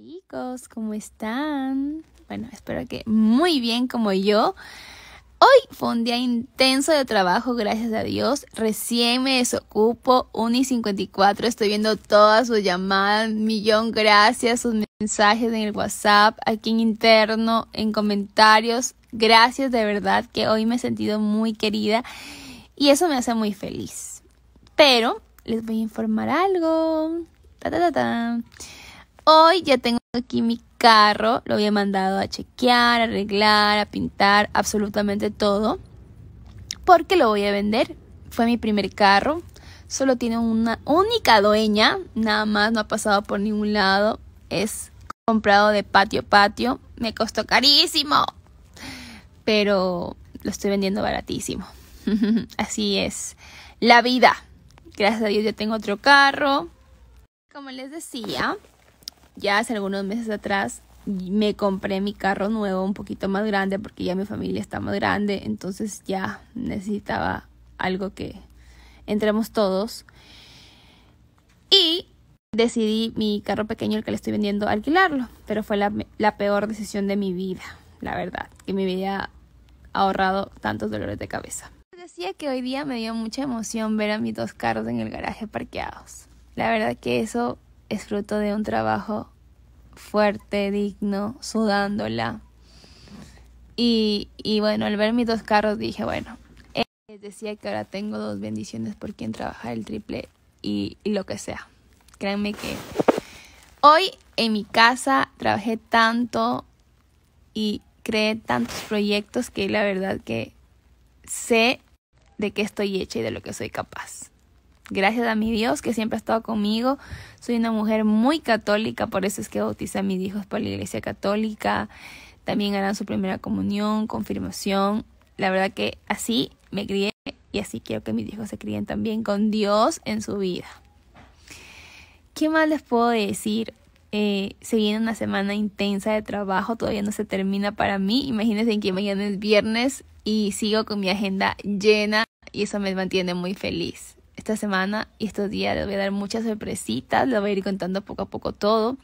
Chicos, ¿cómo están? Bueno, espero que muy bien como yo. Hoy fue un día intenso de trabajo, gracias a Dios. Recién me desocupo, 1 y 54 estoy viendo todas sus llamadas, millón gracias, sus mensajes en el WhatsApp, aquí en interno, en comentarios. Gracias de verdad que hoy me he sentido muy querida y eso me hace muy feliz. Pero les voy a informar algo. Ta, ta, ta, ta. Hoy ya tengo aquí mi carro, lo había mandado a chequear, arreglar, a pintar, absolutamente todo, porque lo voy a vender. Fue mi primer carro, solo tiene una única dueña, nada más, no ha pasado por ningún lado, es comprado de patio a patio, me costó carísimo, pero lo estoy vendiendo baratísimo. Así es, la vida. Gracias a Dios ya tengo otro carro. Como les decía, ya hace algunos meses atrás me compré mi carro nuevo, un poquito más grande, porque ya mi familia está más grande, entonces ya necesitaba algo que entremos todos. Y decidí mi carro pequeño, el que le estoy vendiendo, alquilarlo, pero fue la, peor decisión de mi vida, la verdad, que me había ahorrado tantos dolores de cabeza. Decía que hoy día me dio mucha emoción ver a mis dos carros en el garaje parqueados. La verdad que eso es fruto de un trabajo fuerte, digno, sudándola. Y, y bueno, al ver mis dos carros dije, bueno, les eh, decía que ahora tengo dos bendiciones por quien trabajar el triple y, y lo que sea. Créanme que hoy en mi casa trabajé tanto y creé tantos proyectos que la verdad que sé de qué estoy hecha y de lo que soy capaz. Gracias a mi Dios que siempre ha estado conmigo. Soy una mujer muy católica, por eso es que bautiza a mis hijos por la iglesia católica. También harán su primera comunión, confirmación. La verdad que así me crié y así quiero que mis hijos se críen también con Dios en su vida. ¿Qué más les puedo decir? Eh, se viene una semana intensa de trabajo, todavía no se termina para mí. Imagínense que mañana es viernes y sigo con mi agenda llena y eso me mantiene muy feliz esta semana y estos días les voy a dar muchas sorpresitas, les voy a ir contando poco a poco todo.